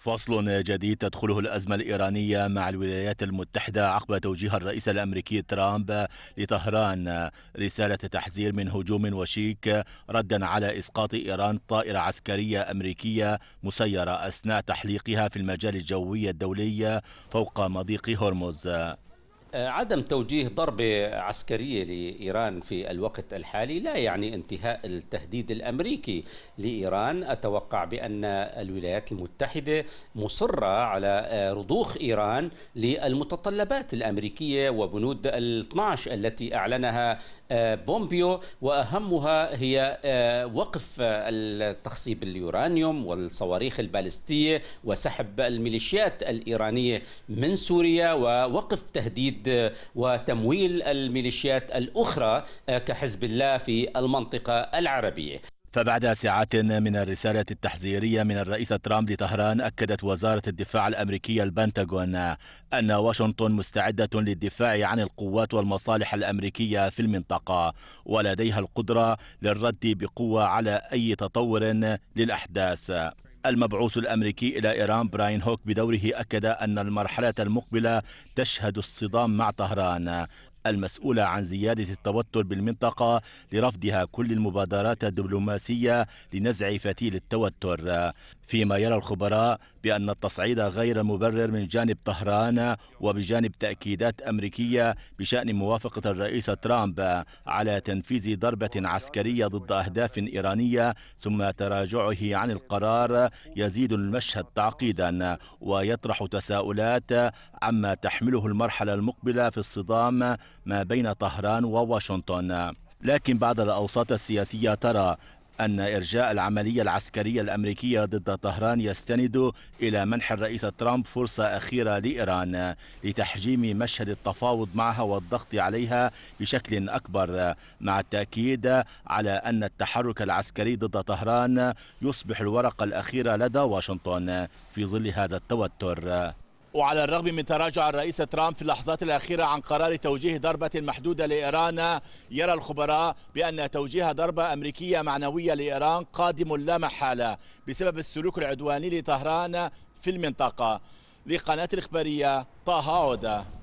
فصل جديد تدخله الأزمة الإيرانية مع الولايات المتحدة عقب توجيه الرئيس الأمريكي ترامب لطهران رسالة تحذير من هجوم وشيك ردا على إسقاط إيران طائرة عسكرية أمريكية مسيرة أثناء تحليقها في المجال الجوي الدولي فوق مضيق هرمز آه، عدم توجيه ضربة عسكرية لإيران في الوقت الحالي لا يعني انتهاء التهديد الأمريكي لإيران أتوقع بأن الولايات المتحدة مصرة على آه، رضوخ إيران للمتطلبات الأمريكية وبنود ال 12 التي أعلنها آه، بومبيو وأهمها هي وقف التخصيب اليورانيوم والصواريخ البالستية وسحب الميليشيات الإيرانية من سوريا ووقف تهديد تهديد آه، وتمويل الميليشيات الأخرى آه، كحزب الله في المنطقة العربية فبعد ساعات من الرسالة التحذيرية من الرئيس ترامب لطهران أكدت وزارة الدفاع الأمريكية البنتاغون أن واشنطن مستعدة للدفاع عن القوات والمصالح الأمريكية في المنطقة ولديها القدرة للرد بقوة على أي تطور للأحداث المبعوث الأمريكي إلى إيران براين هوك بدوره أكد أن المرحلة المقبلة تشهد الصدام مع طهران المسؤولة عن زيادة التوتر بالمنطقة لرفضها كل المبادرات الدبلوماسية لنزع فتيل التوتر فيما يرى الخبراء بأن التصعيد غير مبرر من جانب طهران وبجانب تأكيدات أمريكية بشأن موافقة الرئيس ترامب على تنفيذ ضربة عسكرية ضد أهداف إيرانية ثم تراجعه عن القرار يزيد المشهد تعقيدا ويطرح تساؤلات عما تحمله المرحلة المقبلة في الصدام ما بين طهران وواشنطن لكن بعض الأوساط السياسية ترى أن إرجاء العملية العسكرية الأمريكية ضد طهران يستند إلى منح الرئيس ترامب فرصة أخيرة لإيران لتحجيم مشهد التفاوض معها والضغط عليها بشكل أكبر مع التأكيد على أن التحرك العسكري ضد طهران يصبح الورقة الأخيرة لدى واشنطن في ظل هذا التوتر وعلى الرغم من تراجع الرئيس ترامب في اللحظات الأخيرة عن قرار توجيه ضربة محدودة لإيران يرى الخبراء بأن توجيه ضربة أمريكية معنوية لإيران قادم لا محالة بسبب السلوك العدواني لطهران في المنطقة لقناة الإخبارية طه عوده